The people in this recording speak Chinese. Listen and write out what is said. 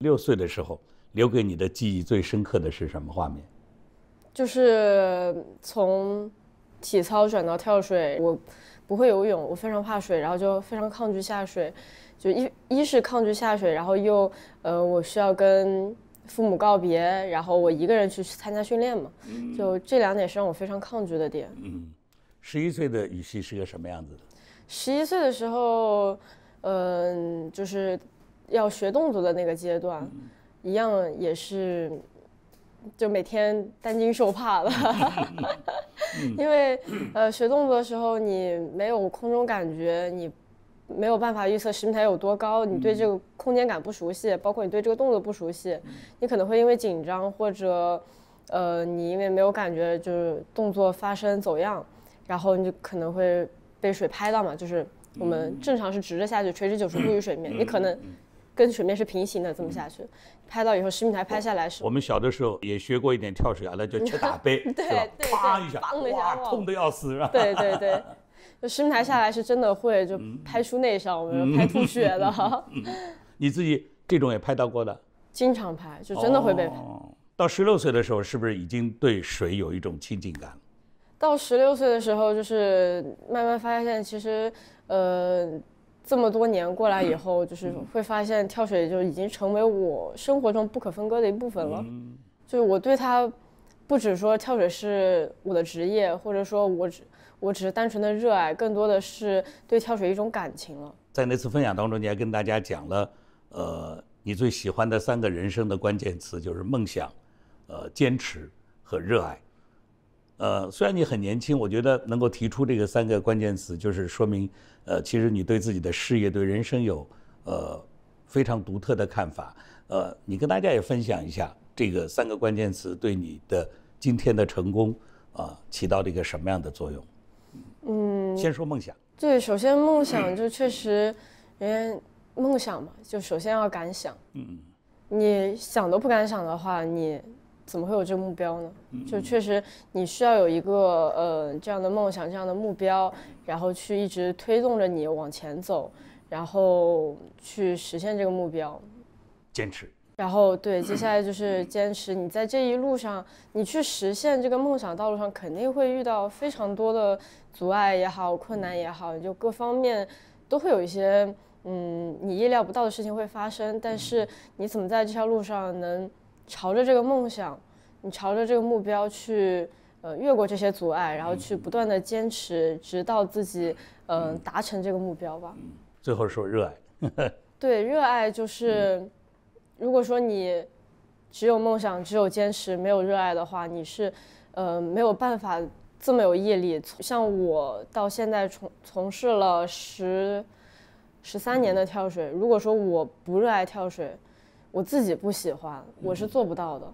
六岁的时候，留给你的记忆最深刻的是什么画面？就是从体操转到跳水，我不会游泳，我非常怕水，然后就非常抗拒下水。就一一是抗拒下水，然后又呃，我需要跟父母告别，然后我一个人去参加训练嘛。就这两点是让我非常抗拒的点。嗯，十一岁的语气是个什么样子的？十一岁的时候，嗯，就是。要学动作的那个阶段，一样也是，就每天担惊受怕的，因为呃学动作的时候你没有空中感觉，你没有办法预测视频台有多高，你对这个空间感不熟悉，包括你对这个动作不熟悉，你可能会因为紧张或者呃你因为没有感觉就是动作发生走样，然后你就可能会被水拍到嘛，就是我们正常是直着下去垂直九十度于水面，你可能。跟水面是平行的，这么下去，拍到以后，十米台拍下来是。我们小的时候也学过一点跳水啊，那叫跳 打背，对对，哐一下，哇，痛的要死，是吧？对对对，实名台下来是真的会就拍出内伤，我们拍吐血了。你自己这种也拍到过的？经常拍，就真的会被拍。到十六岁的时候，是不是已经对水有一种亲近感？到十六岁的时候，就是慢慢发现，其实，呃。这么多年过来以后，就是会发现跳水就已经成为我生活中不可分割的一部分了。就是我对它，不只说跳水是我的职业，或者说，我只我只是单纯的热爱，更多的是对跳水一种感情了。在那次分享当中，你还跟大家讲了，呃，你最喜欢的三个人生的关键词就是梦想、呃，坚持和热爱。呃，虽然你很年轻，我觉得能够提出这个三个关键词，就是说明，呃，其实你对自己的事业、对人生有呃非常独特的看法。呃，你跟大家也分享一下这个三个关键词对你的今天的成功啊起到了一个什么样的作用？嗯，先说梦想。对，首先梦想就确实，人梦想嘛，就首先要敢想。嗯。你想都不敢想的话，你。怎么会有这个目标呢？就确实你需要有一个呃这样的梦想、这样的目标，然后去一直推动着你往前走，然后去实现这个目标，坚持。然后对，接下来就是坚持。你在这一路上，你去实现这个梦想道路上肯定会遇到非常多的阻碍也好、困难也好，就各方面都会有一些嗯你意料不到的事情会发生。但是你怎么在这条路上能？朝着这个梦想，你朝着这个目标去，呃，越过这些阻碍，然后去不断的坚持，直到自己，嗯，达成这个目标吧。最后说热爱，对，热爱就是，如果说你只有梦想，只有坚持，没有热爱的话，你是，呃，没有办法这么有毅力。像我到现在从从事了十十三年的跳水，如果说我不热爱跳水，我自己不喜欢，我是做不到的。